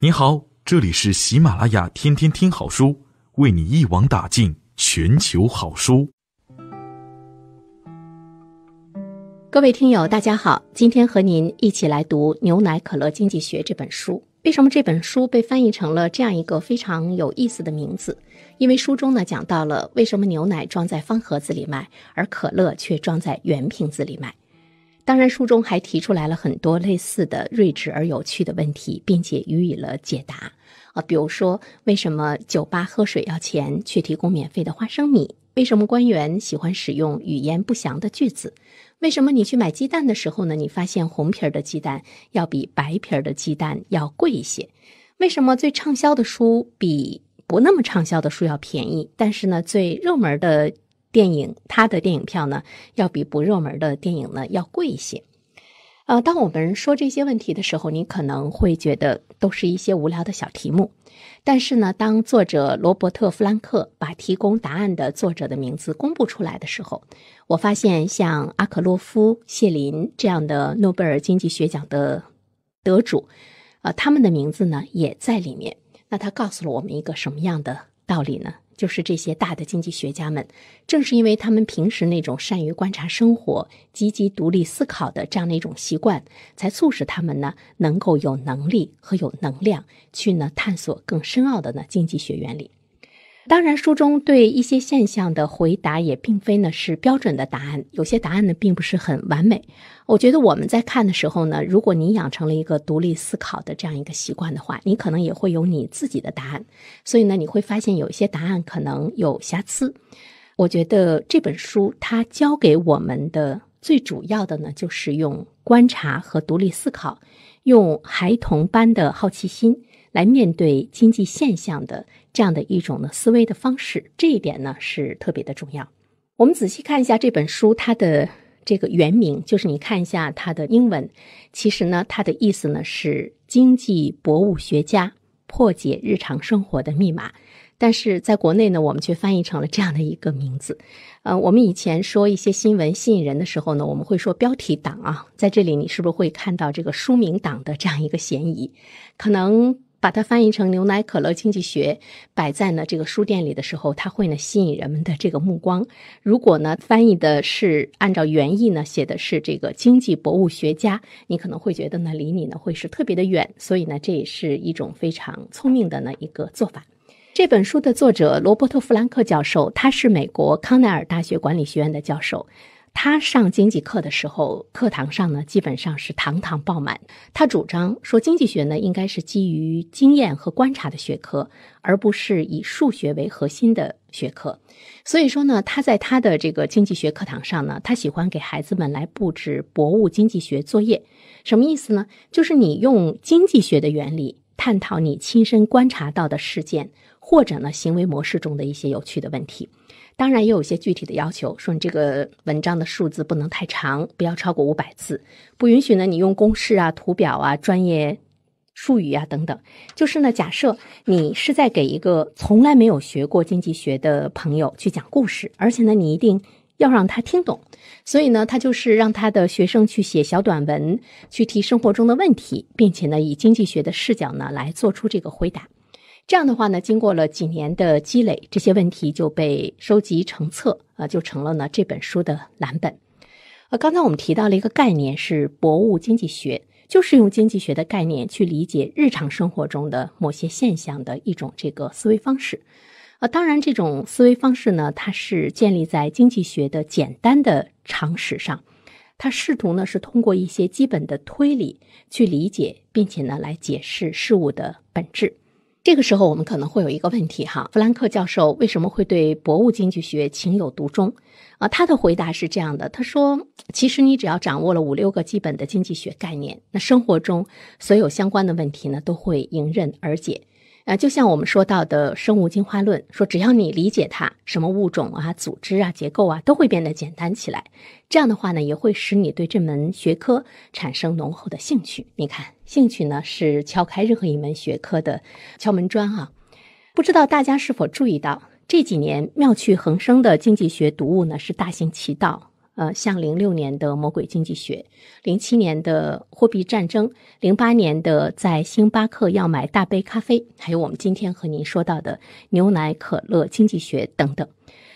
你好，这里是喜马拉雅天天听好书，为你一网打尽全球好书。各位听友，大家好，今天和您一起来读《牛奶可乐经济学》这本书。为什么这本书被翻译成了这样一个非常有意思的名字？因为书中呢讲到了为什么牛奶装在方盒子里卖，而可乐却装在圆瓶子里卖。当然，书中还提出来了很多类似的睿智而有趣的问题，并且予以了解答，啊，比如说为什么酒吧喝水要钱却提供免费的花生米？为什么官员喜欢使用语言不详的句子？为什么你去买鸡蛋的时候呢，你发现红皮儿的鸡蛋要比白皮儿的鸡蛋要贵一些？为什么最畅销的书比不那么畅销的书要便宜？但是呢，最热门的。电影，它的电影票呢，要比不热门的电影呢要贵一些。呃，当我们说这些问题的时候，你可能会觉得都是一些无聊的小题目。但是呢，当作者罗伯特·弗兰克把提供答案的作者的名字公布出来的时候，我发现像阿克洛夫、谢林这样的诺贝尔经济学奖的得主，呃，他们的名字呢也在里面。那他告诉了我们一个什么样的道理呢？就是这些大的经济学家们，正是因为他们平时那种善于观察生活、积极独立思考的这样的一种习惯，才促使他们呢，能够有能力和有能量去呢，探索更深奥的呢经济学原理。当然，书中对一些现象的回答也并非呢是标准的答案，有些答案呢并不是很完美。我觉得我们在看的时候呢，如果你养成了一个独立思考的这样一个习惯的话，你可能也会有你自己的答案。所以呢，你会发现有一些答案可能有瑕疵。我觉得这本书它教给我们的最主要的呢，就是用观察和独立思考，用孩童般的好奇心。来面对经济现象的这样的一种呢思维的方式，这一点呢是特别的重要。我们仔细看一下这本书，它的这个原名就是你看一下它的英文，其实呢它的意思呢是“经济博物学家破解日常生活的密码”，但是在国内呢我们却翻译成了这样的一个名字。呃，我们以前说一些新闻吸引人的时候呢，我们会说标题党啊，在这里你是不是会看到这个书名党的这样一个嫌疑？可能。把它翻译成“牛奶可乐经济学”，摆在呢这个书店里的时候，它会呢吸引人们的这个目光。如果呢翻译的是按照原意呢写的是这个经济博物学家，你可能会觉得呢离你呢会是特别的远。所以呢这也是一种非常聪明的呢一个做法。这本书的作者罗伯特·弗兰克教授，他是美国康奈尔大学管理学院的教授。他上经济课的时候，课堂上呢基本上是堂堂爆满。他主张说，经济学呢应该是基于经验和观察的学科，而不是以数学为核心的学科。所以说呢，他在他的这个经济学课堂上呢，他喜欢给孩子们来布置博物经济学作业。什么意思呢？就是你用经济学的原理探讨你亲身观察到的事件或者呢行为模式中的一些有趣的问题。当然，也有一些具体的要求，说你这个文章的数字不能太长，不要超过五百字，不允许呢你用公式啊、图表啊、专业术语啊等等。就是呢，假设你是在给一个从来没有学过经济学的朋友去讲故事，而且呢，你一定要让他听懂。所以呢，他就是让他的学生去写小短文，去提生活中的问题，并且呢，以经济学的视角呢来做出这个回答。这样的话呢，经过了几年的积累，这些问题就被收集成册啊，就成了呢这本书的蓝本。呃，刚才我们提到了一个概念，是博物经济学，就是用经济学的概念去理解日常生活中的某些现象的一种这个思维方式。啊，当然，这种思维方式呢，它是建立在经济学的简单的常识上，它试图呢是通过一些基本的推理去理解，并且呢来解释事物的本质。这个时候，我们可能会有一个问题哈，弗兰克教授为什么会对博物经济学情有独钟？啊，他的回答是这样的，他说，其实你只要掌握了五六个基本的经济学概念，那生活中所有相关的问题呢，都会迎刃而解。啊，就像我们说到的生物进化论，说只要你理解它，什么物种啊、组织啊、结构啊，都会变得简单起来。这样的话呢，也会使你对这门学科产生浓厚的兴趣。你看。兴趣呢是敲开任何一门学科的敲门砖啊！不知道大家是否注意到，这几年妙趣横生的经济学读物呢是大行其道。呃，像零六年的《魔鬼经济学》，零七年的《货币战争》，零八年的在星巴克要买大杯咖啡，还有我们今天和您说到的牛奶可乐经济学等等，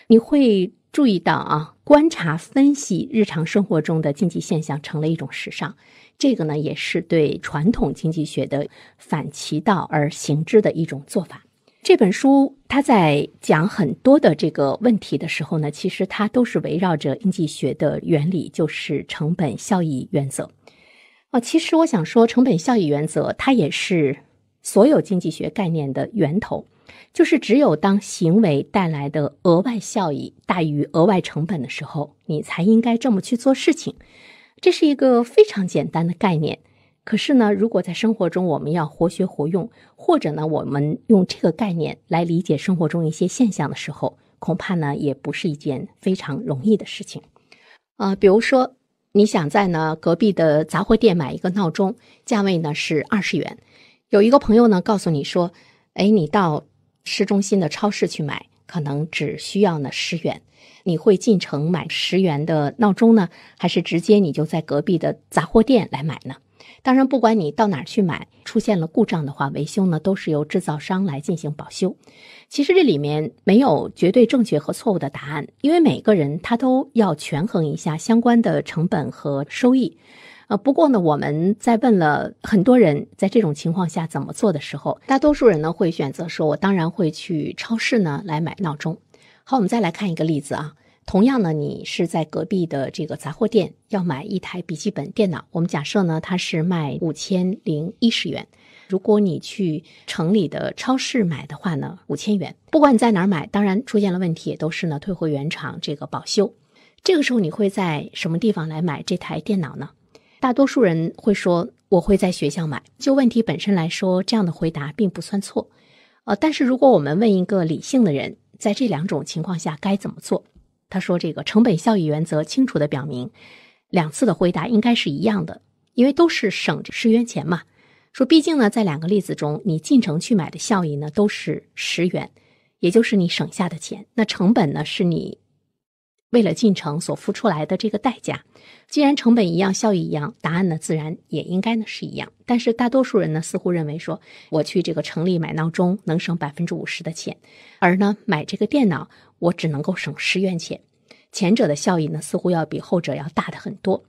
你会注意到啊，观察分析日常生活中的经济现象成了一种时尚。这个呢，也是对传统经济学的反其道而行之的一种做法。这本书他在讲很多的这个问题的时候呢，其实它都是围绕着经济学的原理，就是成本效益原则。啊，其实我想说，成本效益原则它也是所有经济学概念的源头，就是只有当行为带来的额外效益大于额外成本的时候，你才应该这么去做事情。这是一个非常简单的概念，可是呢，如果在生活中我们要活学活用，或者呢，我们用这个概念来理解生活中一些现象的时候，恐怕呢也不是一件非常容易的事情。啊，比如说，你想在呢隔壁的杂货店买一个闹钟，价位呢是二十元，有一个朋友呢告诉你说，哎，你到市中心的超市去买。可能只需要呢十元，你会进城买十元的闹钟呢，还是直接你就在隔壁的杂货店来买呢？当然，不管你到哪去买，出现了故障的话，维修呢都是由制造商来进行保修。其实这里面没有绝对正确和错误的答案，因为每个人他都要权衡一下相关的成本和收益。呃，不过呢，我们在问了很多人在这种情况下怎么做的时候，大多数人呢会选择说：“我当然会去超市呢来买闹钟。”好，我们再来看一个例子啊。同样呢，你是在隔壁的这个杂货店要买一台笔记本电脑，我们假设呢它是卖五千零一十元。如果你去城里的超市买的话呢，五千元。不管你在哪儿买，当然出现了问题，都是呢退回原厂这个保修。这个时候你会在什么地方来买这台电脑呢？大多数人会说我会在学校买。就问题本身来说，这样的回答并不算错，呃，但是如果我们问一个理性的人，在这两种情况下该怎么做，他说这个成本效益原则清楚地表明，两次的回答应该是一样的，因为都是省十元钱嘛。说毕竟呢，在两个例子中，你进城去买的效益呢都是十元，也就是你省下的钱。那成本呢是你。为了进城所付出来的这个代价，既然成本一样，效益一样，答案呢自然也应该呢是一样。但是大多数人呢似乎认为说，我去这个城里买闹钟能省百分之五十的钱，而呢买这个电脑我只能够省十元钱，前者的效益呢似乎要比后者要大的很多。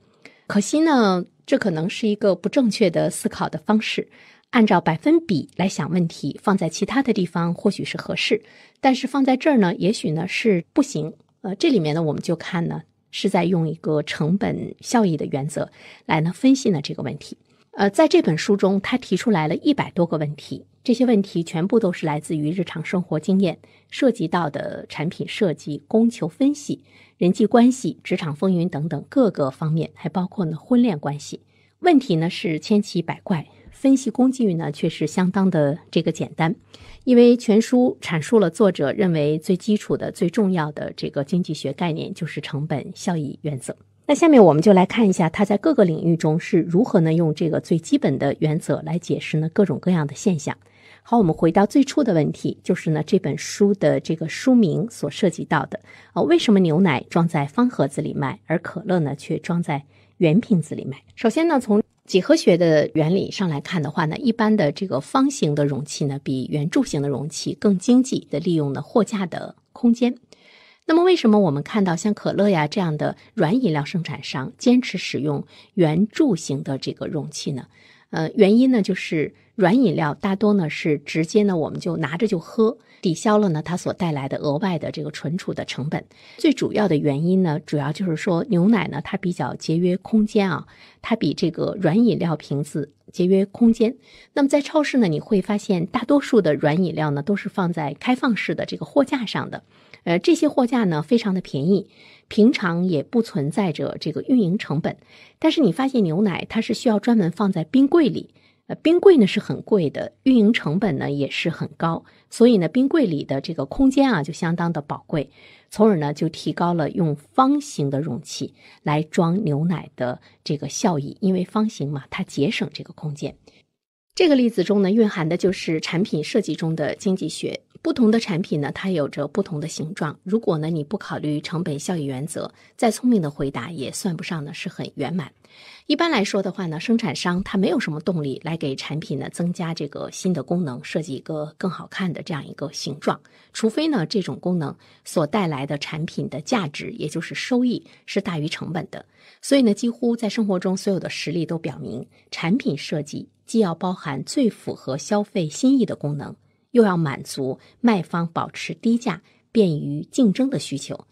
可惜呢，这可能是一个不正确的思考的方式。按照百分比来想问题，放在其他的地方或许是合适，但是放在这儿呢，也许呢是不行。呃，这里面呢，我们就看呢，是在用一个成本效益的原则来呢分析呢这个问题。呃，在这本书中，他提出来了一百多个问题，这些问题全部都是来自于日常生活经验，涉及到的产品设计、供求分析、人际关系、职场风云等等各个方面，还包括呢婚恋关系。问题呢是千奇百怪，分析工具呢却是相当的这个简单。因为全书阐述了作者认为最基础的、最重要的这个经济学概念就是成本效益原则。那下面我们就来看一下他在各个领域中是如何呢用这个最基本的原则来解释呢各种各样的现象。好，我们回到最初的问题，就是呢这本书的这个书名所涉及到的啊，为什么牛奶装在方盒子里卖，而可乐呢却装在圆瓶子里卖？首先呢从几何学的原理上来看的话呢，一般的这个方形的容器呢，比圆柱形的容器更经济的利用了货架的空间。那么，为什么我们看到像可乐呀这样的软饮料生产商坚持使用圆柱形的这个容器呢？呃，原因呢就是。软饮料大多呢是直接呢我们就拿着就喝，抵消了呢它所带来的额外的这个存储的成本。最主要的原因呢，主要就是说牛奶呢它比较节约空间啊，它比这个软饮料瓶子节约空间。那么在超市呢，你会发现大多数的软饮料呢都是放在开放式的这个货架上的，呃，这些货架呢非常的便宜，平常也不存在着这个运营成本。但是你发现牛奶它是需要专门放在冰柜里。冰柜呢是很贵的，运营成本呢也是很高，所以呢，冰柜里的这个空间啊就相当的宝贵，从而呢就提高了用方形的容器来装牛奶的这个效益，因为方形嘛，它节省这个空间。这个例子中呢，蕴含的就是产品设计中的经济学。不同的产品呢，它有着不同的形状。如果呢你不考虑成本效益原则，再聪明的回答也算不上呢是很圆满。一般来说的话呢，生产商他没有什么动力来给产品呢增加这个新的功能，设计一个更好看的这样一个形状，除非呢这种功能所带来的产品的价值，也就是收益是大于成本的。所以呢，几乎在生活中所有的实例都表明，产品设计既要包含最符合消费心意的功能。又要满足卖方保持低价、便于竞争的需求，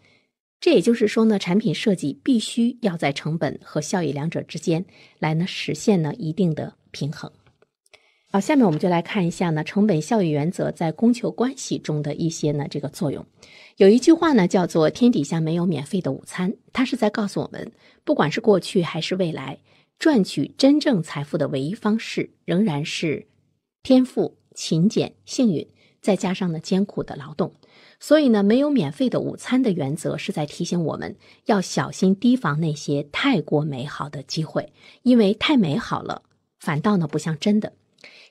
这也就是说呢，产品设计必须要在成本和效益两者之间来呢实现呢一定的平衡。好，下面我们就来看一下呢，成本效益原则在供求关系中的一些呢这个作用。有一句话呢，叫做“天底下没有免费的午餐”，它是在告诉我们，不管是过去还是未来，赚取真正财富的唯一方式仍然是天赋。勤俭、幸运，再加上呢艰苦的劳动，所以呢没有免费的午餐的原则是在提醒我们要小心提防那些太过美好的机会，因为太美好了，反倒呢不像真的。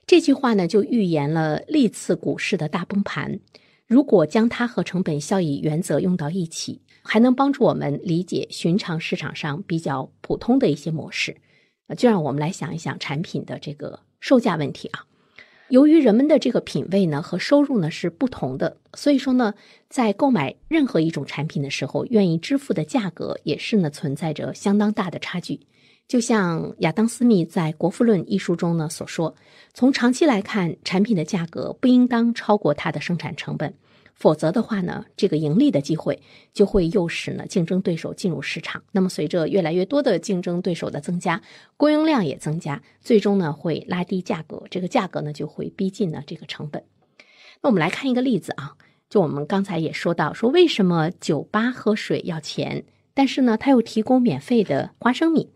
这句话呢就预言了历次股市的大崩盘。如果将它和成本效益原则用到一起，还能帮助我们理解寻常市场上比较普通的一些模式。就让我们来想一想产品的这个售价问题啊。由于人们的这个品味呢和收入呢是不同的，所以说呢，在购买任何一种产品的时候，愿意支付的价格也是呢存在着相当大的差距。就像亚当·斯密在《国富论》一书中呢所说，从长期来看，产品的价格不应当超过它的生产成本。否则的话呢，这个盈利的机会就会诱使呢竞争对手进入市场。那么随着越来越多的竞争对手的增加，供应量也增加，最终呢会拉低价格。这个价格呢就会逼近呢这个成本。那我们来看一个例子啊，就我们刚才也说到，说为什么酒吧喝水要钱，但是呢他又提供免费的花生米。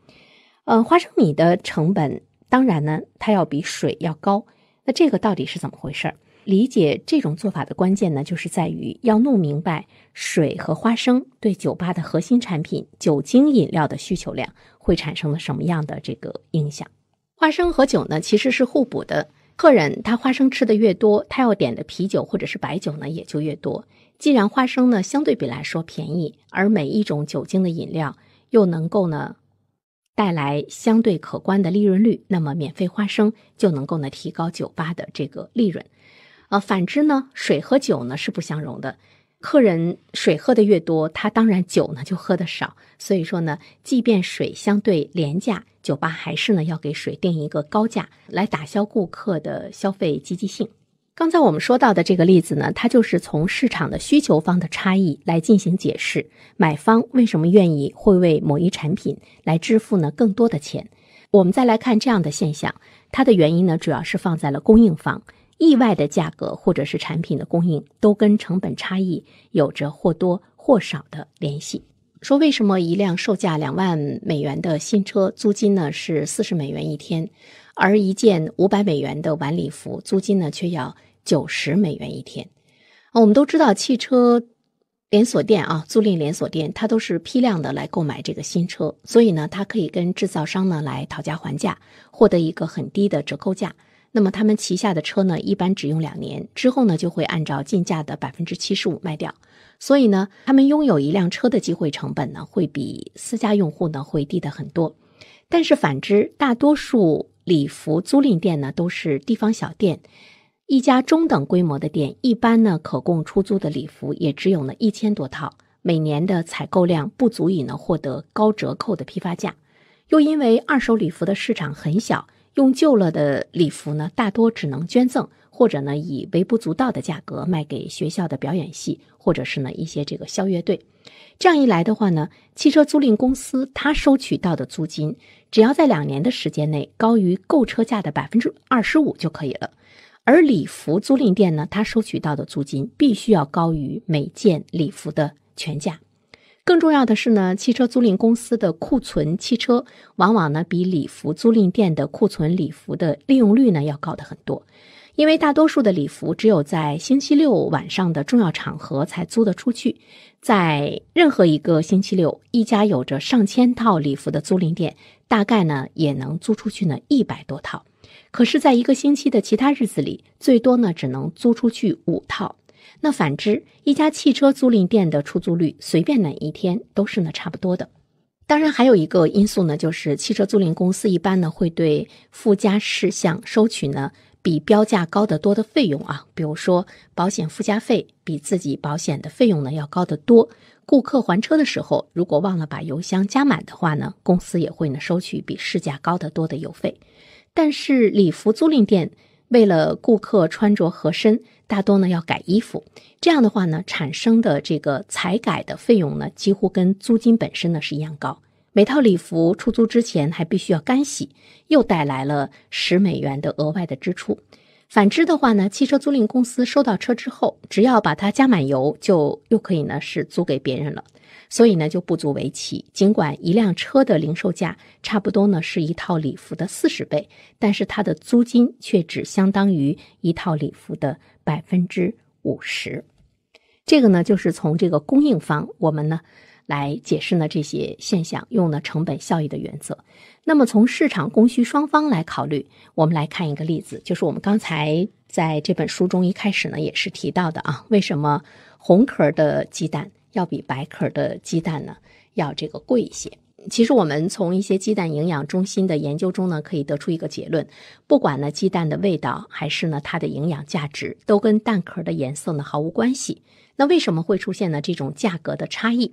呃，花生米的成本当然呢它要比水要高，那这个到底是怎么回事儿？理解这种做法的关键呢，就是在于要弄明白水和花生对酒吧的核心产品酒精饮料的需求量会产生了什么样的这个影响。花生和酒呢，其实是互补的。客人他花生吃的越多，他要点的啤酒或者是白酒呢也就越多。既然花生呢相对比来说便宜，而每一种酒精的饮料又能够呢带来相对可观的利润率，那么免费花生就能够呢提高酒吧的这个利润。呃，反之呢，水和酒呢是不相容的。客人水喝的越多，他当然酒呢就喝的少。所以说呢，即便水相对廉价，酒吧还是呢要给水定一个高价，来打消顾客的消费积极性。刚才我们说到的这个例子呢，它就是从市场的需求方的差异来进行解释，买方为什么愿意会为某一产品来支付呢更多的钱。我们再来看这样的现象，它的原因呢，主要是放在了供应方。意外的价格或者是产品的供应都跟成本差异有着或多或少的联系。说为什么一辆售价两万美元的新车租金呢是四十美元一天，而一件五百美元的晚礼服租金呢却要九十美元一天？啊，我们都知道汽车连锁店啊，租赁连锁店，它都是批量的来购买这个新车，所以呢，它可以跟制造商呢来讨价还价，获得一个很低的折扣价。那么他们旗下的车呢，一般只用两年之后呢，就会按照进价的百分之七十五卖掉。所以呢，他们拥有一辆车的机会成本呢，会比私家用户呢会低的很多。但是反之，大多数礼服租赁店呢，都是地方小店，一家中等规模的店，一般呢可供出租的礼服也只有呢一千多套，每年的采购量不足以呢获得高折扣的批发价，又因为二手礼服的市场很小。用旧了的礼服呢，大多只能捐赠，或者呢以微不足道的价格卖给学校的表演系，或者是呢一些这个校乐队。这样一来的话呢，汽车租赁公司它收取到的租金，只要在两年的时间内高于购车价的百分之二十五就可以了；而礼服租赁店呢，它收取到的租金必须要高于每件礼服的全价。更重要的是呢，汽车租赁公司的库存汽车往往呢比礼服租赁店的库存礼服的利用率呢要高的很多，因为大多数的礼服只有在星期六晚上的重要场合才租得出去，在任何一个星期六，一家有着上千套礼服的租赁店，大概呢也能租出去呢一百多套，可是，在一个星期的其他日子里，最多呢只能租出去五套。那反之，一家汽车租赁店的出租率，随便哪一天都是呢差不多的。当然，还有一个因素呢，就是汽车租赁公司一般呢会对附加事项收取呢比标价高得多的费用啊，比如说保险附加费比自己保险的费用呢要高得多。顾客还车的时候，如果忘了把油箱加满的话呢，公司也会呢收取比市价高得多的油费。但是礼服租赁店为了顾客穿着合身。大多呢要改衣服，这样的话呢，产生的这个裁改的费用呢，几乎跟租金本身呢是一样高。每套礼服出租之前还必须要干洗，又带来了十美元的额外的支出。反之的话呢，汽车租赁公司收到车之后，只要把它加满油，就又可以呢是租给别人了，所以呢就不足为奇。尽管一辆车的零售价差不多呢是一套礼服的四十倍，但是它的租金却只相当于一套礼服的百分之五十。这个呢就是从这个供应方，我们呢。来解释呢这些现象，用呢成本效益的原则。那么从市场供需双方来考虑，我们来看一个例子，就是我们刚才在这本书中一开始呢也是提到的啊，为什么红壳的鸡蛋要比白壳的鸡蛋呢要这个贵一些？其实我们从一些鸡蛋营养中心的研究中呢可以得出一个结论，不管呢鸡蛋的味道还是呢它的营养价值，都跟蛋壳的颜色呢毫无关系。那为什么会出现呢这种价格的差异？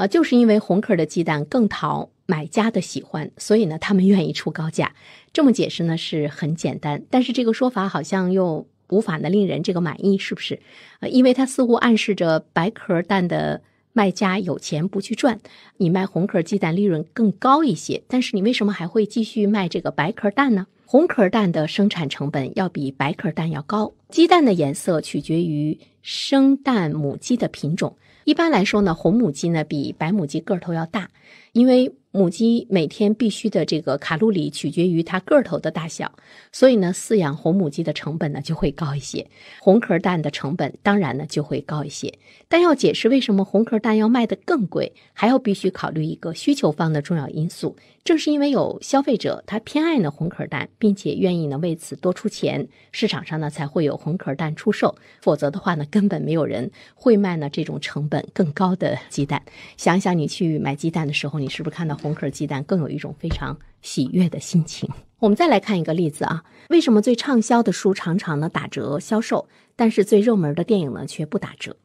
啊，就是因为红壳的鸡蛋更讨买家的喜欢，所以呢，他们愿意出高价。这么解释呢是很简单，但是这个说法好像又无法呢令人这个满意，是不是？因为它似乎暗示着白壳蛋的卖家有钱不去赚，你卖红壳鸡蛋利润更高一些，但是你为什么还会继续卖这个白壳蛋呢？红壳蛋的生产成本要比白壳蛋要高。鸡蛋的颜色取决于生蛋母鸡的品种。一般来说呢，红母鸡呢比白母鸡个头要大，因为。母鸡每天必须的这个卡路里取决于它个头的大小，所以呢，饲养红母鸡的成本呢就会高一些，红壳蛋的成本当然呢就会高一些。但要解释为什么红壳蛋要卖的更贵，还要必须考虑一个需求方的重要因素。正是因为有消费者他偏爱呢红壳蛋，并且愿意呢为此多出钱，市场上呢才会有红壳蛋出售。否则的话呢，根本没有人会卖呢这种成本更高的鸡蛋。想想你去买鸡蛋的时候，你是不是看到？红壳鸡蛋更有一种非常喜悦的心情。我们再来看一个例子啊，为什么最畅销的书常常呢打折销售，但是最热门的电影呢却不打折？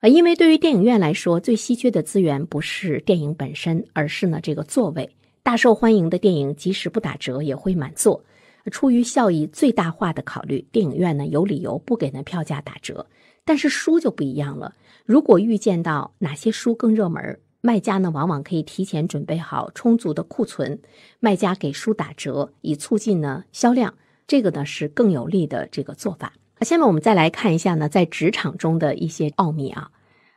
呃，因为对于电影院来说，最稀缺的资源不是电影本身，而是呢这个座位。大受欢迎的电影即使不打折也会满座，出于效益最大化的考虑，电影院呢有理由不给呢票价打折。但是书就不一样了，如果预见到哪些书更热门卖家呢，往往可以提前准备好充足的库存，卖家给书打折，以促进呢销量，这个呢是更有利的这个做法。下面我们再来看一下呢，在职场中的一些奥秘啊。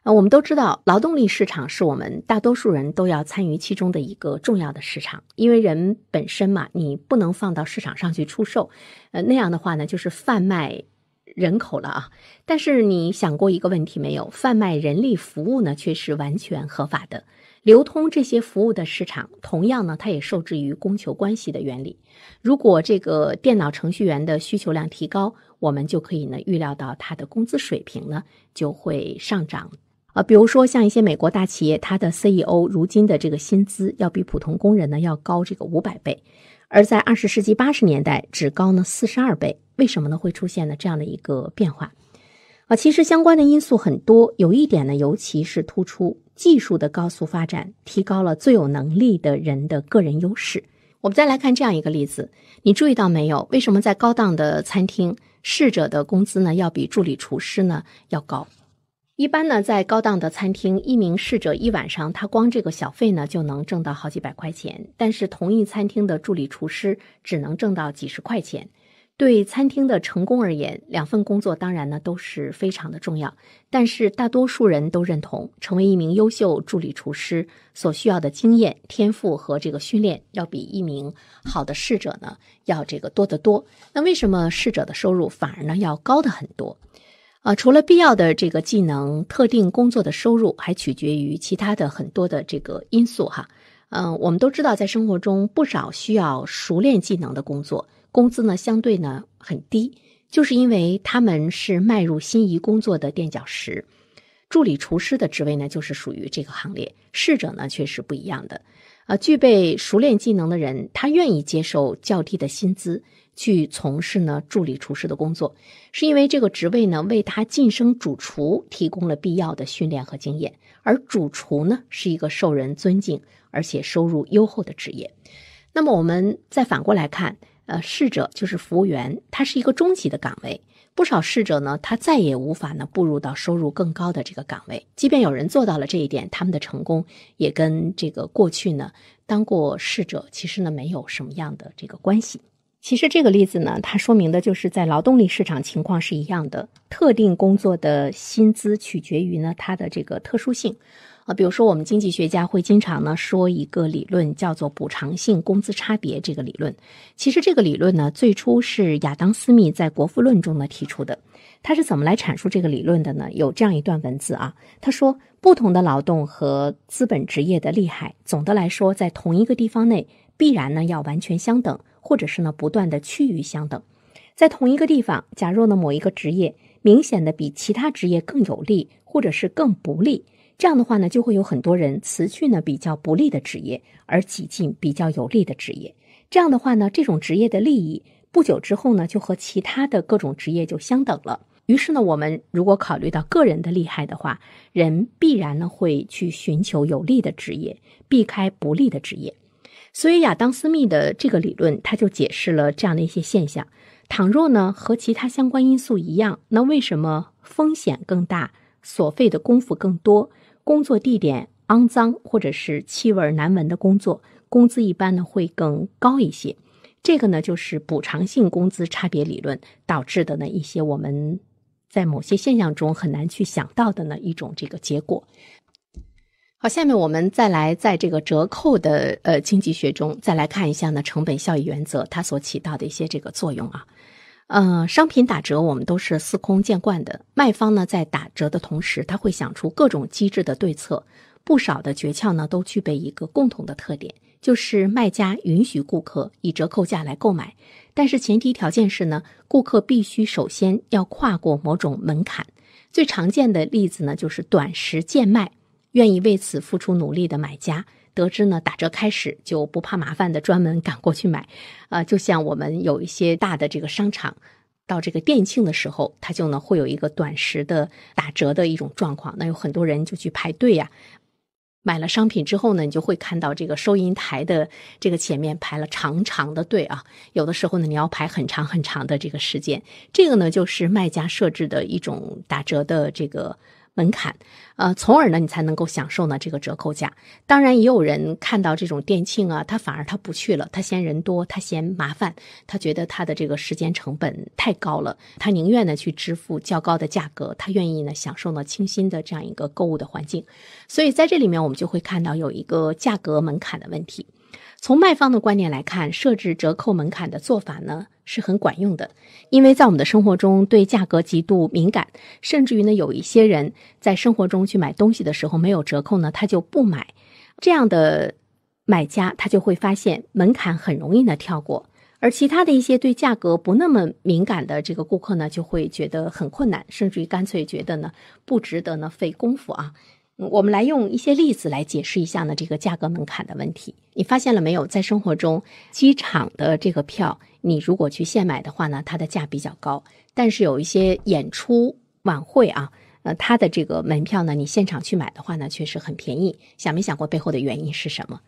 啊，我们都知道，劳动力市场是我们大多数人都要参与其中的一个重要的市场，因为人本身嘛，你不能放到市场上去出售，呃，那样的话呢，就是贩卖。人口了啊，但是你想过一个问题没有？贩卖人力服务呢，却是完全合法的。流通这些服务的市场，同样呢，它也受制于供求关系的原理。如果这个电脑程序员的需求量提高，我们就可以呢预料到它的工资水平呢就会上涨。啊，比如说像一些美国大企业，它的 CEO 如今的这个薪资要比普通工人呢要高这个五百倍，而在二十世纪八十年代只高呢四十二倍。为什么呢？会出现的这样的一个变化啊？其实相关的因素很多，有一点呢，尤其是突出技术的高速发展，提高了最有能力的人的个人优势。我们再来看这样一个例子，你注意到没有？为什么在高档的餐厅，侍者的工资呢，要比助理厨师呢要高？一般呢，在高档的餐厅，一名侍者一晚上他光这个小费呢，就能挣到好几百块钱，但是同一餐厅的助理厨师只能挣到几十块钱。对餐厅的成功而言，两份工作当然呢都是非常的重要。但是大多数人都认同，成为一名优秀助理厨师所需要的经验、天赋和这个训练，要比一名好的侍者呢要这个多得多。那为什么侍者的收入反而呢要高的很多？啊，除了必要的这个技能，特定工作的收入还取决于其他的很多的这个因素哈。嗯，我们都知道，在生活中不少需要熟练技能的工作。工资呢相对呢很低，就是因为他们是迈入心仪工作的垫脚石。助理厨师的职位呢就是属于这个行列，侍者呢却是不一样的。呃，具备熟练技能的人，他愿意接受较低的薪资去从事呢助理厨师的工作，是因为这个职位呢为他晋升主厨提供了必要的训练和经验。而主厨呢是一个受人尊敬而且收入优厚的职业。那么我们再反过来看。呃，侍者就是服务员，他是一个中级的岗位。不少侍者呢，他再也无法呢步入到收入更高的这个岗位。即便有人做到了这一点，他们的成功也跟这个过去呢当过侍者，其实呢没有什么样的这个关系。其实这个例子呢，它说明的就是在劳动力市场情况是一样的，特定工作的薪资取决于呢它的这个特殊性。啊，比如说我们经济学家会经常呢说一个理论叫做补偿性工资差别这个理论，其实这个理论呢最初是亚当·斯密在《国富论》中呢提出的。他是怎么来阐述这个理论的呢？有这样一段文字啊，他说：“不同的劳动和资本职业的厉害，总的来说，在同一个地方内必然呢要完全相等，或者是呢不断的趋于相等。在同一个地方，假若呢某一个职业明显的比其他职业更有利，或者是更不利。”这样的话呢，就会有很多人辞去呢比较不利的职业，而挤进比较有利的职业。这样的话呢，这种职业的利益不久之后呢，就和其他的各种职业就相等了。于是呢，我们如果考虑到个人的利害的话，人必然呢会去寻求有利的职业，避开不利的职业。所以，亚当斯密的这个理论，他就解释了这样的一些现象。倘若呢和其他相关因素一样，那为什么风险更大，所费的功夫更多？工作地点肮脏或者是气味难闻的工作，工资一般呢会更高一些。这个呢就是补偿性工资差别理论导致的呢一些我们在某些现象中很难去想到的呢一种这个结果。好，下面我们再来在这个折扣的呃经济学中再来看一下呢成本效益原则它所起到的一些这个作用啊。呃，商品打折我们都是司空见惯的。卖方呢，在打折的同时，他会想出各种机智的对策。不少的诀窍呢，都具备一个共同的特点，就是卖家允许顾客以折扣价来购买，但是前提条件是呢，顾客必须首先要跨过某种门槛。最常见的例子呢，就是短时贱卖，愿意为此付出努力的买家。得知呢，打折开始就不怕麻烦的，专门赶过去买，啊，就像我们有一些大的这个商场，到这个店庆的时候，它就呢会有一个短时的打折的一种状况，那有很多人就去排队呀，买了商品之后呢，你就会看到这个收银台的这个前面排了长长的队啊，有的时候呢你要排很长很长的这个时间，这个呢就是卖家设置的一种打折的这个。门槛，呃，从而呢，你才能够享受呢这个折扣价。当然，也有人看到这种店庆啊，他反而他不去了，他嫌人多，他嫌麻烦，他觉得他的这个时间成本太高了，他宁愿呢去支付较高的价格，他愿意呢享受呢清新的这样一个购物的环境。所以在这里面，我们就会看到有一个价格门槛的问题。从卖方的观点来看，设置折扣门槛的做法呢，是很管用的，因为在我们的生活中，对价格极度敏感，甚至于呢，有一些人在生活中去买东西的时候，没有折扣呢，他就不买。这样的买家，他就会发现门槛很容易呢跳过，而其他的一些对价格不那么敏感的这个顾客呢，就会觉得很困难，甚至于干脆觉得呢，不值得呢费功夫啊。我们来用一些例子来解释一下呢，这个价格门槛的问题。你发现了没有？在生活中，机场的这个票，你如果去现买的话呢，它的价比较高。但是有一些演出晚会啊，呃，它的这个门票呢，你现场去买的话呢，确实很便宜。想没想过背后的原因是什么？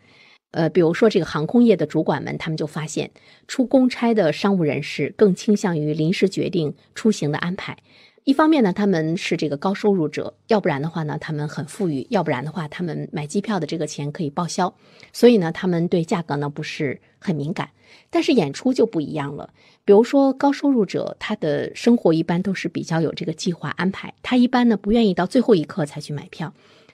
呃，比如说这个航空业的主管们，他们就发现，出公差的商务人士更倾向于临时决定出行的安排。一方面呢，他们是这个高收入者，要不然的话呢，他们很富裕，要不然的话，他们买机票的这个钱可以报销，所以呢，他们对价格呢不是很敏感。但是演出就不一样了，比如说高收入者，他的生活一般都是比较有这个计划安排，他一般呢不愿意到最后一刻才去买票。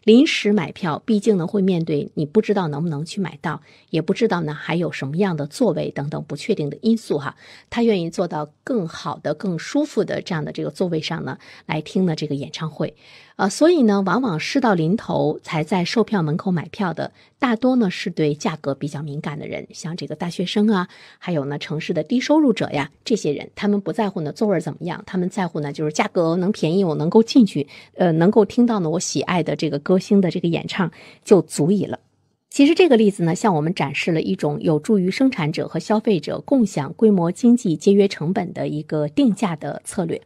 临时买票，毕竟呢会面对你不知道能不能去买到，也不知道呢还有什么样的座位等等不确定的因素哈。他愿意坐到更好的、更舒服的这样的这个座位上呢来听呢这个演唱会。啊，所以呢，往往事到临头才在售票门口买票的，大多呢是对价格比较敏感的人，像这个大学生啊，还有呢城市的低收入者呀，这些人他们不在乎呢座位怎么样，他们在乎呢就是价格能便宜，我能够进去，呃，能够听到呢我喜爱的这个歌星的这个演唱就足以了。其实这个例子呢，向我们展示了一种有助于生产者和消费者共享规模经济、节约成本的一个定价的策略。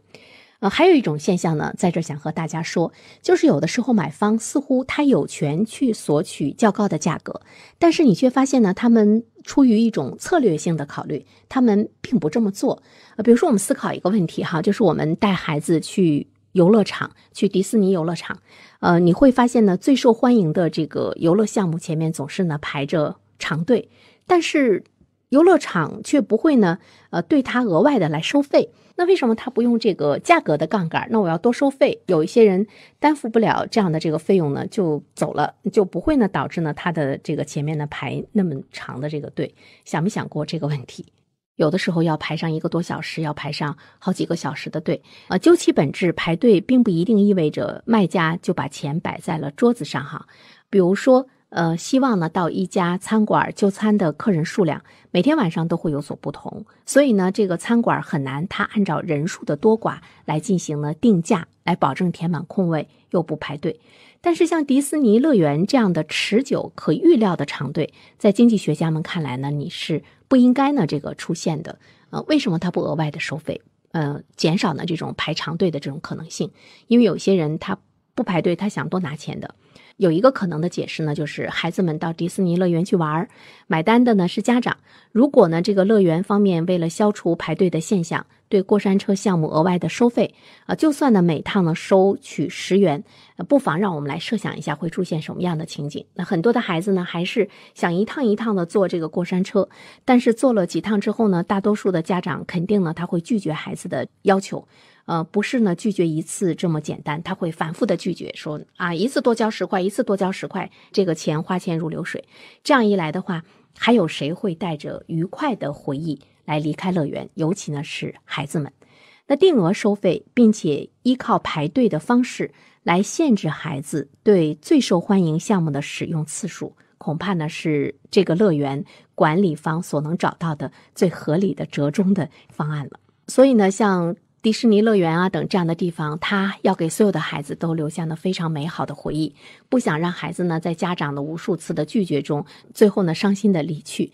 呃，还有一种现象呢，在这想和大家说，就是有的时候买方似乎他有权去索取较高的价格，但是你却发现呢，他们出于一种策略性的考虑，他们并不这么做。呃，比如说我们思考一个问题哈，就是我们带孩子去游乐场，去迪士尼游乐场，呃，你会发现呢，最受欢迎的这个游乐项目前面总是呢排着长队，但是游乐场却不会呢，呃，对他额外的来收费。那为什么他不用这个价格的杠杆？那我要多收费，有一些人担负不了这样的这个费用呢，就走了，就不会呢导致呢他的这个前面呢排那么长的这个队。想没想过这个问题？有的时候要排上一个多小时，要排上好几个小时的队。啊，究其本质，排队并不一定意味着卖家就把钱摆在了桌子上哈。比如说。呃，希望呢到一家餐馆就餐的客人数量每天晚上都会有所不同，所以呢，这个餐馆很难他按照人数的多寡来进行呢定价，来保证填满空位又不排队。但是像迪士尼乐园这样的持久可预料的长队，在经济学家们看来呢，你是不应该呢这个出现的。呃，为什么他不额外的收费？呃，减少呢这种排长队的这种可能性，因为有些人他不排队，他想多拿钱的。有一个可能的解释呢，就是孩子们到迪士尼乐园去玩，买单的呢是家长。如果呢这个乐园方面为了消除排队的现象，对过山车项目额外的收费，啊，就算呢每趟呢收取十元，不妨让我们来设想一下会出现什么样的情景。那很多的孩子呢还是想一趟一趟的坐这个过山车，但是坐了几趟之后呢，大多数的家长肯定呢他会拒绝孩子的要求。呃，不是呢，拒绝一次这么简单，他会反复的拒绝，说啊，一次多交十块，一次多交十块，这个钱花钱如流水，这样一来的话，还有谁会带着愉快的回忆来离开乐园？尤其呢是孩子们。那定额收费，并且依靠排队的方式来限制孩子对最受欢迎项目的使用次数，恐怕呢是这个乐园管理方所能找到的最合理的折中的方案了。所以呢，像。迪士尼乐园啊，等这样的地方，他要给所有的孩子都留下了非常美好的回忆，不想让孩子呢在家长的无数次的拒绝中，最后呢伤心的离去。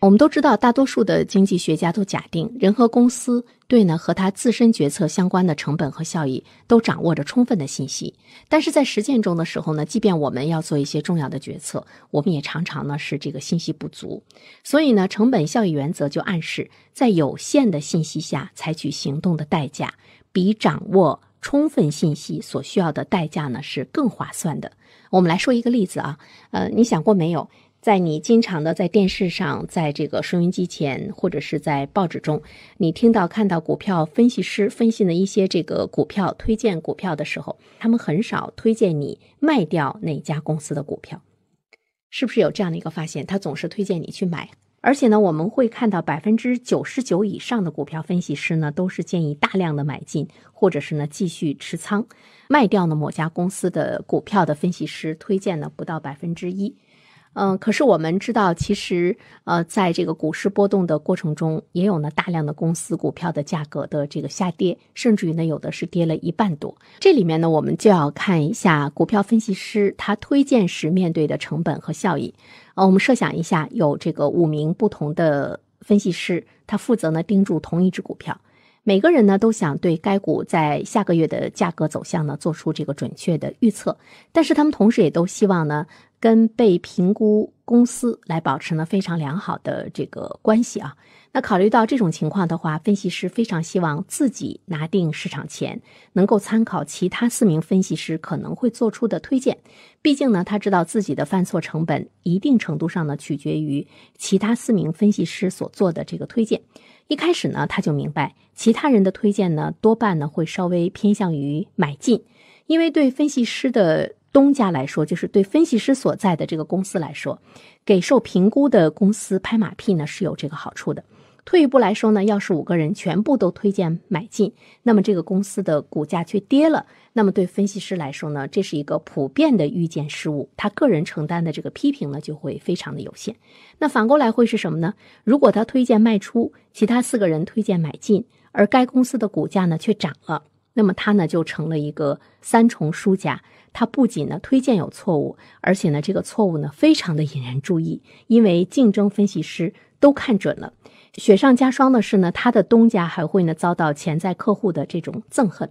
我们都知道，大多数的经济学家都假定人和公司对呢和他自身决策相关的成本和效益都掌握着充分的信息。但是在实践中的时候呢，即便我们要做一些重要的决策，我们也常常呢是这个信息不足。所以呢，成本效益原则就暗示，在有限的信息下采取行动的代价，比掌握充分信息所需要的代价呢是更划算的。我们来说一个例子啊，呃，你想过没有？在你经常的在电视上，在这个收音机前，或者是在报纸中，你听到看到股票分析师分析的一些这个股票推荐股票的时候，他们很少推荐你卖掉哪家公司的股票，是不是有这样的一个发现？他总是推荐你去买。而且呢，我们会看到百分之九十九以上的股票分析师呢，都是建议大量的买进，或者是呢继续持仓，卖掉呢某家公司的股票的分析师推荐呢不到百分之一。嗯，可是我们知道，其实呃，在这个股市波动的过程中，也有呢大量的公司股票的价格的这个下跌，甚至于呢有的是跌了一半多。这里面呢，我们就要看一下股票分析师他推荐时面对的成本和效益。呃，我们设想一下，有这个五名不同的分析师，他负责呢盯住同一只股票，每个人呢都想对该股在下个月的价格走向呢做出这个准确的预测，但是他们同时也都希望呢。跟被评估公司来保持呢非常良好的这个关系啊。那考虑到这种情况的话，分析师非常希望自己拿定市场钱，能够参考其他四名分析师可能会做出的推荐。毕竟呢，他知道自己的犯错成本一定程度上呢取决于其他四名分析师所做的这个推荐。一开始呢，他就明白其他人的推荐呢多半呢会稍微偏向于买进，因为对分析师的。东家来说，就是对分析师所在的这个公司来说，给受评估的公司拍马屁呢是有这个好处的。退一步来说呢，要是五个人全部都推荐买进，那么这个公司的股价却跌了，那么对分析师来说呢，这是一个普遍的预见失误，他个人承担的这个批评呢就会非常的有限。那反过来会是什么呢？如果他推荐卖出，其他四个人推荐买进，而该公司的股价呢却涨了。那么他呢就成了一个三重输家，他不仅呢推荐有错误，而且呢这个错误呢非常的引人注意，因为竞争分析师都看准了。雪上加霜的是呢，他的东家还会呢遭到潜在客户的这种憎恨。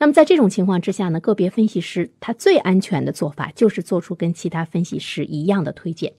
那么在这种情况之下呢，个别分析师他最安全的做法就是做出跟其他分析师一样的推荐。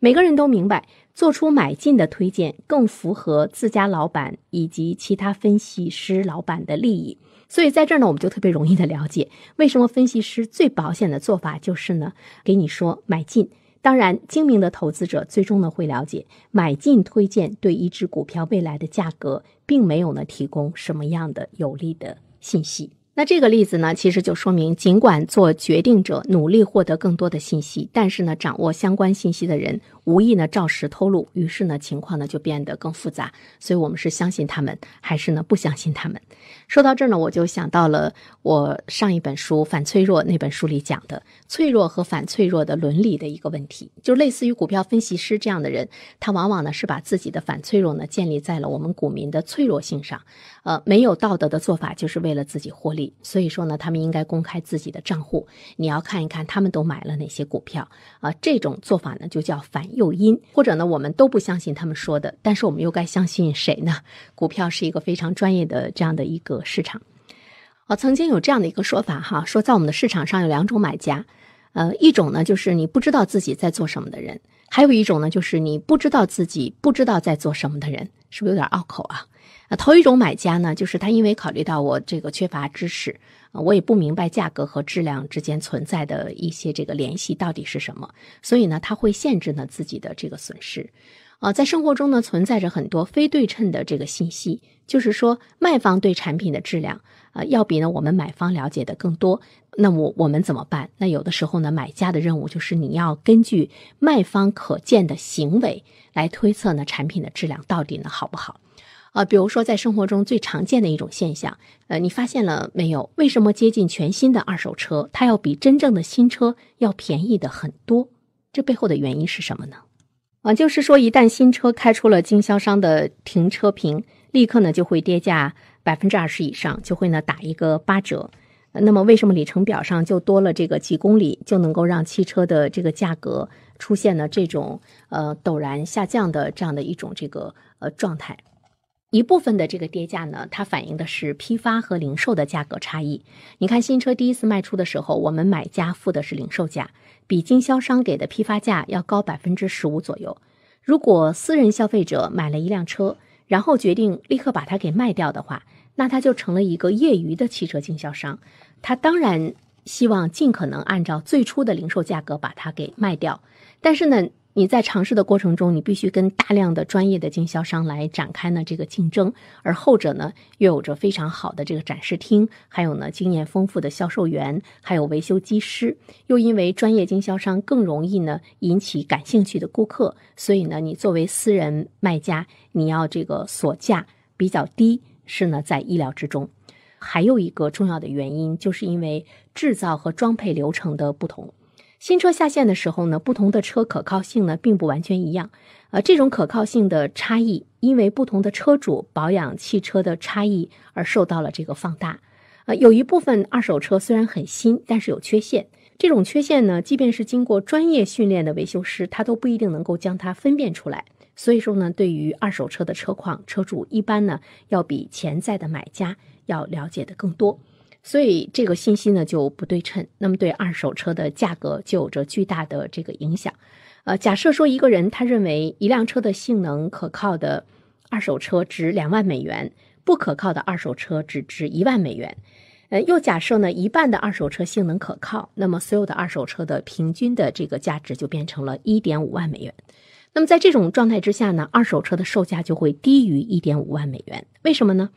每个人都明白，做出买进的推荐更符合自家老板以及其他分析师老板的利益。所以在这儿呢，我们就特别容易的了解为什么分析师最保险的做法就是呢，给你说买进。当然，精明的投资者最终呢会了解，买进推荐对一只股票未来的价格并没有呢提供什么样的有利的信息。那这个例子呢，其实就说明，尽管做决定者努力获得更多的信息，但是呢，掌握相关信息的人。无意呢，照实偷录，于是呢，情况呢就变得更复杂。所以，我们是相信他们，还是呢不相信他们？说到这儿呢，我就想到了我上一本书《反脆弱》那本书里讲的脆弱和反脆弱的伦理的一个问题，就类似于股票分析师这样的人，他往往呢是把自己的反脆弱呢建立在了我们股民的脆弱性上，呃，没有道德的做法就是为了自己获利。所以说呢，他们应该公开自己的账户，你要看一看他们都买了哪些股票。啊，这种做法呢就叫反诱因，或者呢我们都不相信他们说的，但是我们又该相信谁呢？股票是一个非常专业的这样的一个市场。啊，曾经有这样的一个说法哈，说在我们的市场上有两种买家，呃，一种呢就是你不知道自己在做什么的人，还有一种呢就是你不知道自己不知道在做什么的人，是不是有点拗口啊？啊，头一种买家呢就是他因为考虑到我这个缺乏知识。啊，我也不明白价格和质量之间存在的一些这个联系到底是什么，所以呢，他会限制呢自己的这个损失。啊，在生活中呢，存在着很多非对称的这个信息，就是说卖方对产品的质量啊，要比呢我们买方了解的更多。那么我们怎么办？那有的时候呢，买家的任务就是你要根据卖方可见的行为来推测呢产品的质量到底呢好不好。啊，比如说在生活中最常见的一种现象，呃，你发现了没有？为什么接近全新的二手车，它要比真正的新车要便宜的很多？这背后的原因是什么呢？啊，就是说一旦新车开出了经销商的停车坪，立刻呢就会跌价百分之二十以上，就会呢打一个八折。那么为什么里程表上就多了这个几公里，就能够让汽车的这个价格出现了这种呃陡然下降的这样的一种这个呃状态？一部分的这个跌价呢，它反映的是批发和零售的价格差异。你看，新车第一次卖出的时候，我们买家付的是零售价，比经销商给的批发价要高百分之十五左右。如果私人消费者买了一辆车，然后决定立刻把它给卖掉的话，那他就成了一个业余的汽车经销商。他当然希望尽可能按照最初的零售价格把它给卖掉，但是呢？你在尝试的过程中，你必须跟大量的专业的经销商来展开呢这个竞争，而后者呢又有着非常好的这个展示厅，还有呢经验丰富的销售员，还有维修技师。又因为专业经销商更容易呢引起感兴趣的顾客，所以呢你作为私人卖家，你要这个锁价比较低是呢在意料之中。还有一个重要的原因，就是因为制造和装配流程的不同。新车下线的时候呢，不同的车可靠性呢并不完全一样，呃，这种可靠性的差异，因为不同的车主保养汽车的差异而受到了这个放大，呃，有一部分二手车虽然很新，但是有缺陷，这种缺陷呢，即便是经过专业训练的维修师，他都不一定能够将它分辨出来，所以说呢，对于二手车的车况，车主一般呢要比潜在的买家要了解的更多。所以这个信息呢就不对称，那么对二手车的价格就有着巨大的这个影响。呃，假设说一个人他认为一辆车的性能可靠的二手车值两万美元，不可靠的二手车只值一万美元。呃，又假设呢一半的二手车性能可靠，那么所有的二手车的平均的这个价值就变成了一点五万美元。那么在这种状态之下呢，二手车的售价就会低于一点五万美元。为什么呢？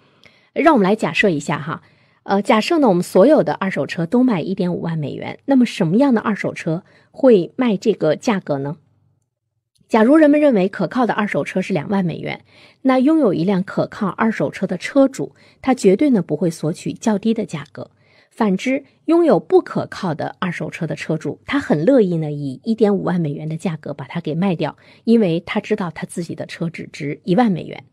让我们来假设一下哈。呃，假设呢，我们所有的二手车都卖一点五万美元，那么什么样的二手车会卖这个价格呢？假如人们认为可靠的二手车是两万美元，那拥有一辆可靠二手车的车主，他绝对呢不会索取较低的价格。反之，拥有不可靠的二手车的车主，他很乐意呢以一点五万美元的价格把它给卖掉，因为他知道他自己的车只值一万美元。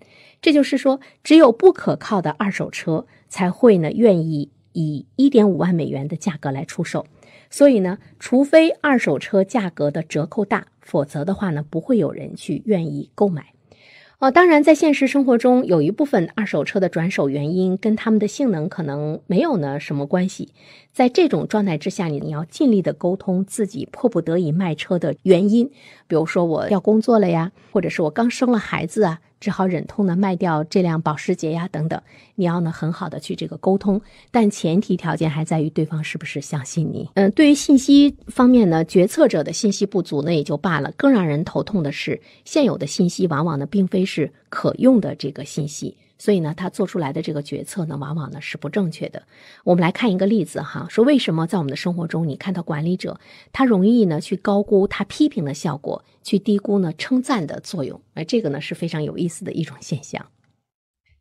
这就是说，只有不可靠的二手车才会呢愿意以一点五万美元的价格来出售，所以呢，除非二手车价格的折扣大，否则的话呢，不会有人去愿意购买。哦，当然，在现实生活中，有一部分二手车的转手原因跟他们的性能可能没有呢什么关系。在这种状态之下，你你要尽力的沟通自己迫不得已卖车的原因，比如说我要工作了呀，或者是我刚生了孩子啊。只好忍痛呢卖掉这辆保时捷呀等等，你要呢很好的去这个沟通，但前提条件还在于对方是不是相信你。嗯，对于信息方面呢，决策者的信息不足那也就罢了，更让人头痛的是现有的信息往往呢并非是可用的这个信息。所以呢，他做出来的这个决策呢，往往呢是不正确的。我们来看一个例子哈，说为什么在我们的生活中，你看到管理者他容易呢去高估他批评的效果，去低估呢称赞的作用。那这个呢是非常有意思的一种现象。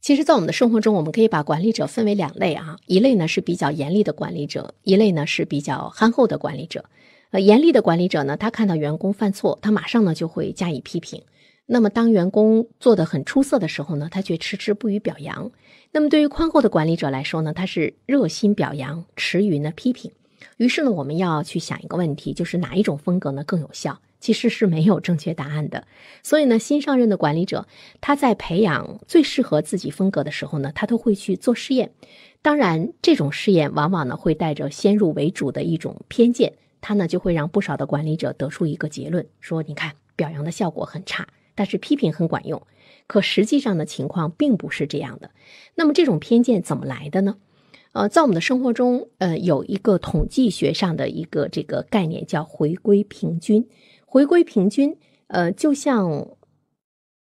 其实，在我们的生活中，我们可以把管理者分为两类啊，一类呢是比较严厉的管理者，一类呢是比较憨厚的管理者。呃，严厉的管理者呢，他看到员工犯错，他马上呢就会加以批评。那么，当员工做得很出色的时候呢，他却迟迟不予表扬。那么，对于宽厚的管理者来说呢，他是热心表扬，迟于呢批评。于是呢，我们要去想一个问题，就是哪一种风格呢更有效？其实是没有正确答案的。所以呢，新上任的管理者他在培养最适合自己风格的时候呢，他都会去做试验。当然，这种试验往往呢会带着先入为主的一种偏见，他呢就会让不少的管理者得出一个结论：说你看表扬的效果很差。但是批评很管用，可实际上的情况并不是这样的。那么这种偏见怎么来的呢？呃，在我们的生活中，呃，有一个统计学上的一个这个概念叫回归平均。回归平均，呃，就像。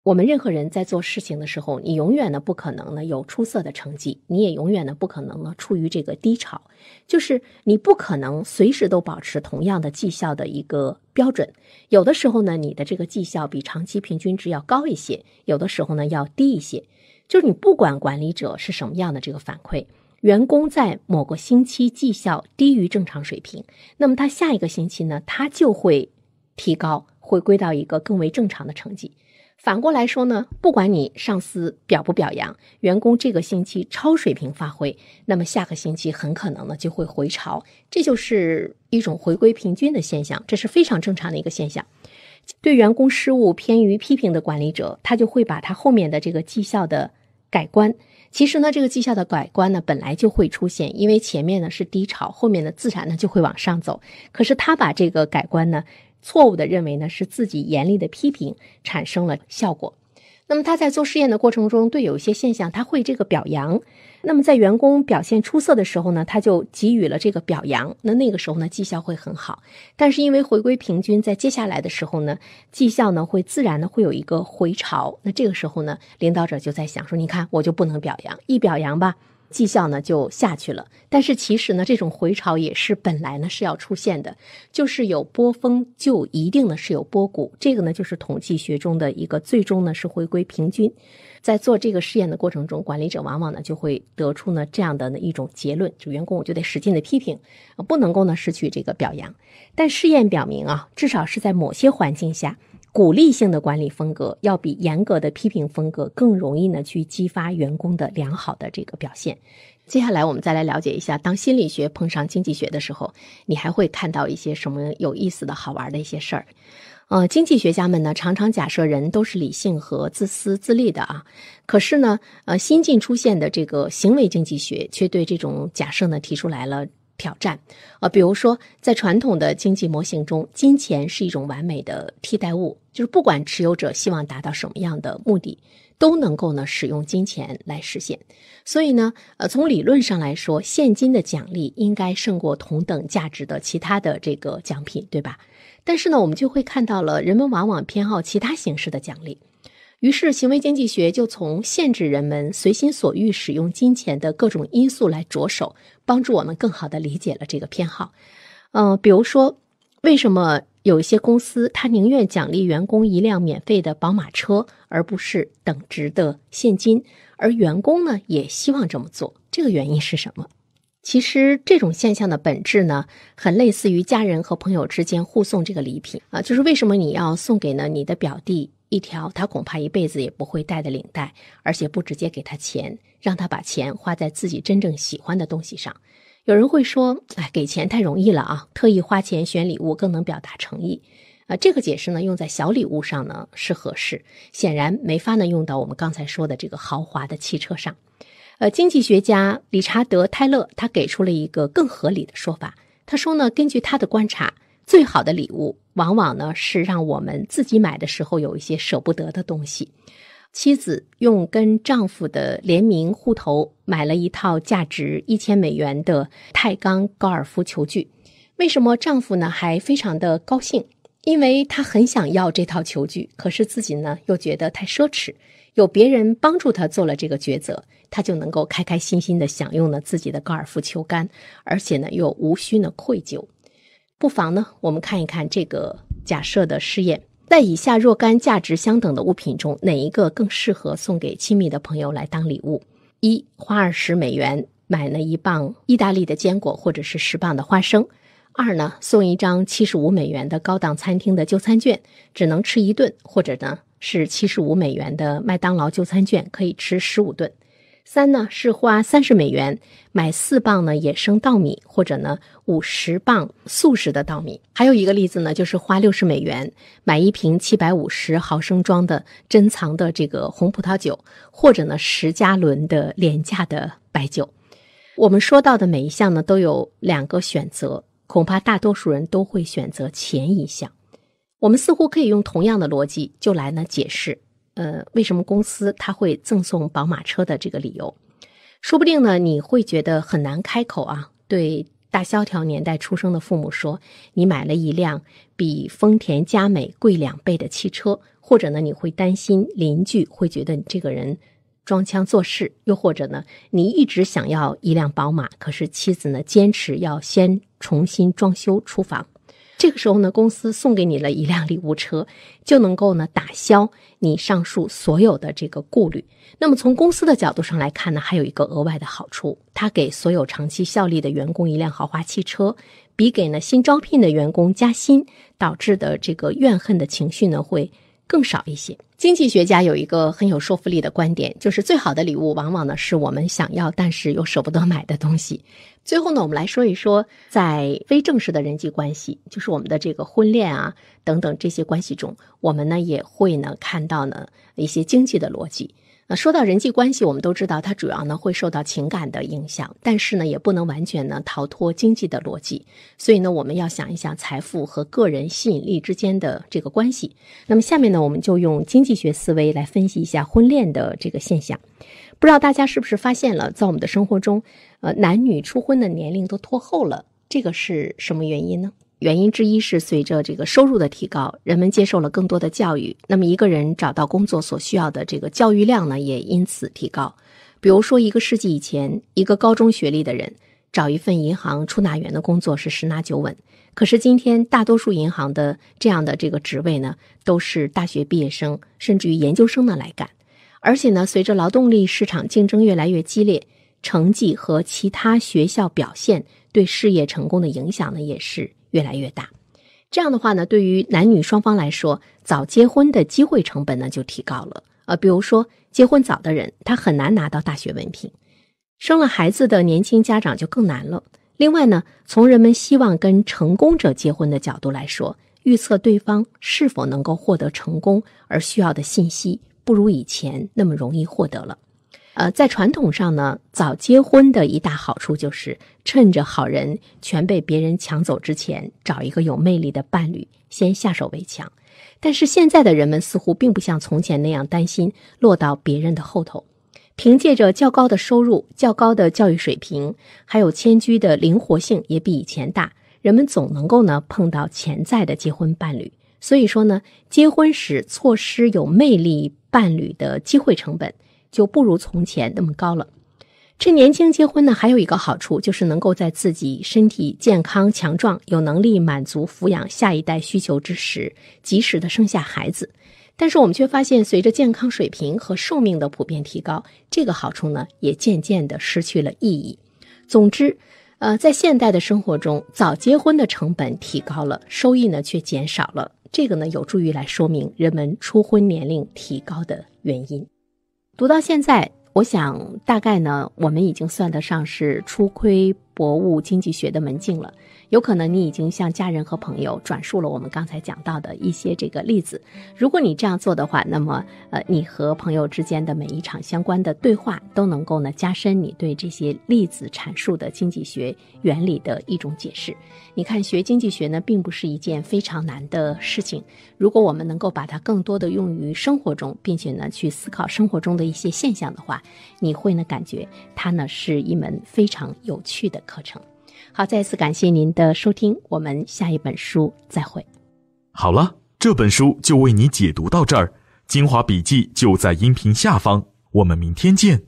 我们任何人在做事情的时候，你永远呢不可能呢有出色的成绩，你也永远呢不可能呢处于这个低潮，就是你不可能随时都保持同样的绩效的一个标准。有的时候呢，你的这个绩效比长期平均值要高一些；有的时候呢，要低一些。就是你不管管理者是什么样的这个反馈，员工在某个星期绩效低于正常水平，那么他下一个星期呢，他就会提高，回归到一个更为正常的成绩。反过来说呢，不管你上司表不表扬，员工这个星期超水平发挥，那么下个星期很可能呢就会回潮，这就是一种回归平均的现象，这是非常正常的一个现象。对员工失误偏于批评的管理者，他就会把他后面的这个绩效的改观，其实呢，这个绩效的改观呢本来就会出现，因为前面呢是低潮，后面的自然呢就会往上走。可是他把这个改观呢。错误的认为呢，是自己严厉的批评产生了效果。那么他在做试验的过程中，对有一些现象他会这个表扬。那么在员工表现出色的时候呢，他就给予了这个表扬。那那个时候呢，绩效会很好。但是因为回归平均，在接下来的时候呢，绩效呢会自然的会有一个回潮。那这个时候呢，领导者就在想说，你看我就不能表扬，一表扬吧。绩效呢就下去了，但是其实呢，这种回潮也是本来呢是要出现的，就是有波峰就一定呢是有波谷，这个呢就是统计学中的一个最终呢是回归平均。在做这个试验的过程中，管理者往往呢就会得出呢这样的一种结论，就员工我就得使劲的批评，不能够呢失去这个表扬。但试验表明啊，至少是在某些环境下。鼓励性的管理风格要比严格的批评风格更容易呢，去激发员工的良好的这个表现。接下来我们再来了解一下，当心理学碰上经济学的时候，你还会看到一些什么有意思的好玩的一些事儿。呃，经济学家们呢常常假设人都是理性和自私自利的啊，可是呢，呃，新近出现的这个行为经济学却对这种假设呢提出来了。挑战，啊。比如说，在传统的经济模型中，金钱是一种完美的替代物，就是不管持有者希望达到什么样的目的，都能够呢使用金钱来实现。所以呢，呃，从理论上来说，现金的奖励应该胜过同等价值的其他的这个奖品，对吧？但是呢，我们就会看到了，人们往往偏好其他形式的奖励。于是，行为经济学就从限制人们随心所欲使用金钱的各种因素来着手，帮助我们更好的理解了这个偏好。嗯，比如说，为什么有一些公司他宁愿奖励员工一辆免费的宝马车，而不是等值的现金？而员工呢，也希望这么做。这个原因是什么？其实，这种现象的本质呢，很类似于家人和朋友之间互送这个礼品啊，就是为什么你要送给呢你的表弟？一条他恐怕一辈子也不会戴的领带，而且不直接给他钱，让他把钱花在自己真正喜欢的东西上。有人会说，哎，给钱太容易了啊，特意花钱选礼物更能表达诚意啊。这个解释呢，用在小礼物上呢是合适，显然没法呢用到我们刚才说的这个豪华的汽车上。呃，经济学家理查德·泰勒他给出了一个更合理的说法。他说呢，根据他的观察。最好的礼物，往往呢是让我们自己买的时候有一些舍不得的东西。妻子用跟丈夫的联名户头买了一套价值一千美元的钛钢高尔夫球具。为什么丈夫呢还非常的高兴？因为他很想要这套球具，可是自己呢又觉得太奢侈。有别人帮助他做了这个抉择，他就能够开开心心的享用了自己的高尔夫球杆，而且呢又无需呢愧疚。不妨呢，我们看一看这个假设的试验。在以下若干价值相等的物品中，哪一个更适合送给亲密的朋友来当礼物？一，花二十美元买了一磅意大利的坚果，或者是十磅的花生；二呢，送一张七十五美元的高档餐厅的就餐券，只能吃一顿，或者呢是七十五美元的麦当劳就餐券，可以吃十五顿。三呢是花三十美元买四磅呢野生稻米，或者呢五十磅素食的稻米。还有一个例子呢，就是花六十美元买一瓶七百五十毫升装的珍藏的这个红葡萄酒，或者呢十加仑的廉价的白酒。我们说到的每一项呢都有两个选择，恐怕大多数人都会选择前一项。我们似乎可以用同样的逻辑就来呢解释。呃，为什么公司他会赠送宝马车的这个理由？说不定呢，你会觉得很难开口啊。对大萧条年代出生的父母说，你买了一辆比丰田佳美贵两倍的汽车，或者呢，你会担心邻居会觉得你这个人装腔作势，又或者呢，你一直想要一辆宝马，可是妻子呢坚持要先重新装修厨房。这个时候呢，公司送给你了一辆礼物车，就能够呢打消你上述所有的这个顾虑。那么从公司的角度上来看呢，还有一个额外的好处，他给所有长期效力的员工一辆豪华汽车，比给呢新招聘的员工加薪导致的这个怨恨的情绪呢会更少一些。经济学家有一个很有说服力的观点，就是最好的礼物往往呢是我们想要但是又舍不得买的东西。最后呢，我们来说一说在非正式的人际关系，就是我们的这个婚恋啊等等这些关系中，我们呢也会呢看到呢一些经济的逻辑。呃，说到人际关系，我们都知道它主要呢会受到情感的影响，但是呢也不能完全呢逃脱经济的逻辑。所以呢我们要想一想财富和个人吸引力之间的这个关系。那么下面呢我们就用经济学思维来分析一下婚恋的这个现象。不知道大家是不是发现了，在我们的生活中，呃男女初婚的年龄都拖后了，这个是什么原因呢？原因之一是，随着这个收入的提高，人们接受了更多的教育。那么，一个人找到工作所需要的这个教育量呢，也因此提高。比如说，一个世纪以前，一个高中学历的人找一份银行出纳员的工作是十拿九稳。可是今天，大多数银行的这样的这个职位呢，都是大学毕业生甚至于研究生呢来干。而且呢，随着劳动力市场竞争越来越激烈，成绩和其他学校表现对事业成功的影响呢，也是。越来越大，这样的话呢，对于男女双方来说，早结婚的机会成本呢就提高了。呃，比如说结婚早的人，他很难拿到大学文凭，生了孩子的年轻家长就更难了。另外呢，从人们希望跟成功者结婚的角度来说，预测对方是否能够获得成功而需要的信息，不如以前那么容易获得了。呃，在传统上呢，早结婚的一大好处就是趁着好人全被别人抢走之前，找一个有魅力的伴侣，先下手为强。但是现在的人们似乎并不像从前那样担心落到别人的后头，凭借着较高的收入、较高的教育水平，还有迁居的灵活性也比以前大，人们总能够呢碰到潜在的结婚伴侣。所以说呢，结婚时错失有魅力伴侣的机会成本。就不如从前那么高了。趁年轻结婚呢，还有一个好处就是能够在自己身体健康、强壮、有能力满足抚养下一代需求之时，及时的生下孩子。但是我们却发现，随着健康水平和寿命的普遍提高，这个好处呢，也渐渐的失去了意义。总之，呃，在现代的生活中，早结婚的成本提高了，收益呢却减少了。这个呢，有助于来说明人们初婚年龄提高的原因。读到现在，我想大概呢，我们已经算得上是初窥。博物经济学的门径了，有可能你已经向家人和朋友转述了我们刚才讲到的一些这个例子。如果你这样做的话，那么呃，你和朋友之间的每一场相关的对话都能够呢，加深你对这些例子阐述的经济学原理的一种解释。你看，学经济学呢，并不是一件非常难的事情。如果我们能够把它更多的用于生活中，并且呢，去思考生活中的一些现象的话，你会呢，感觉它呢，是一门非常有趣的。课程，好，再次感谢您的收听，我们下一本书再会。好了，这本书就为你解读到这儿，精华笔记就在音频下方，我们明天见。